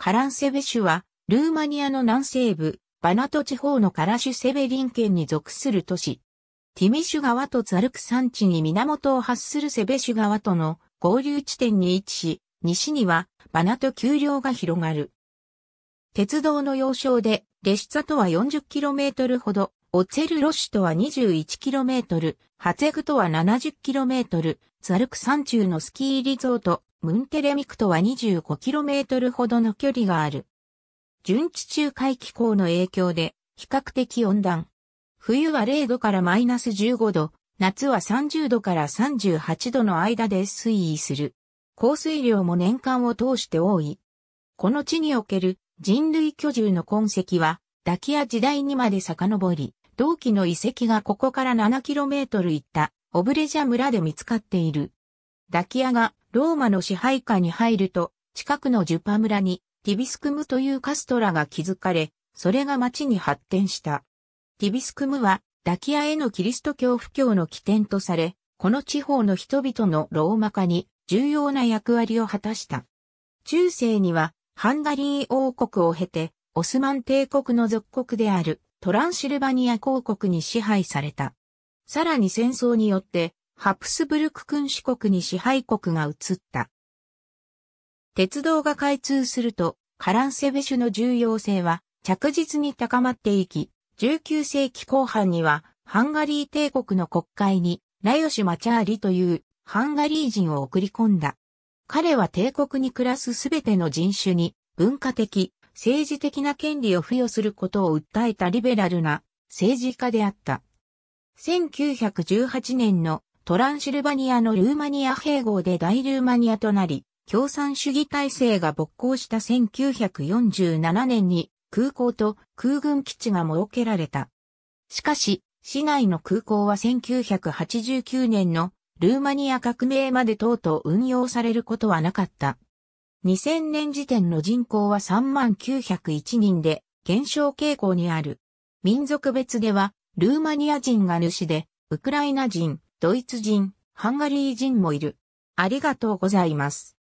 カランセベシュは、ルーマニアの南西部、バナト地方のカラシュセベリン県に属する都市。ティミシュ川とザルク山地に源を発するセベシュ川との合流地点に位置し、西にはバナト丘陵が広がる。鉄道の要衝で、レシツァとは 40km ほど、オツェルロシュとは 21km、ハツェグとは 70km、ザルク山中のスキーリゾート、ムンテレミクとは 25km ほどの距離がある。純地中海気候の影響で比較的温暖。冬は0度からマイナス15度、夏は30度から38度の間で推移する。降水量も年間を通して多い。この地における人類居住の痕跡は、ダキア時代にまで遡り、同期の遺跡がここから 7km 行った、オブレジャ村で見つかっている。ダキアがローマの支配下に入ると、近くのジュパ村にティビスクムというカストラが築かれ、それが町に発展した。ティビスクムは、ダキアへのキリスト教布教の起点とされ、この地方の人々のローマ化に重要な役割を果たした。中世には、ハンガリー王国を経て、オスマン帝国の属国であるトランシルバニア公国に支配された。さらに戦争によってハプスブルク君主国に支配国が移った。鉄道が開通すると、カランセベシュの重要性は着実に高まっていき、19世紀後半にはハンガリー帝国の国会にラヨシマチャーリというハンガリー人を送り込んだ。彼は帝国に暮らすすべての人種に文化的、政治的な権利を付与することを訴えたリベラルな政治家であった。1918年のトランシルバニアのルーマニア併合で大ルーマニアとなり、共産主義体制が勃興した1947年に空港と空軍基地が設けられた。しかし、市内の空港は1989年のルーマニア革命までとうとう運用されることはなかった。2000年時点の人口は3901人で減少傾向にある。民族別では、ルーマニア人が主で、ウクライナ人、ドイツ人、ハンガリー人もいる。ありがとうございます。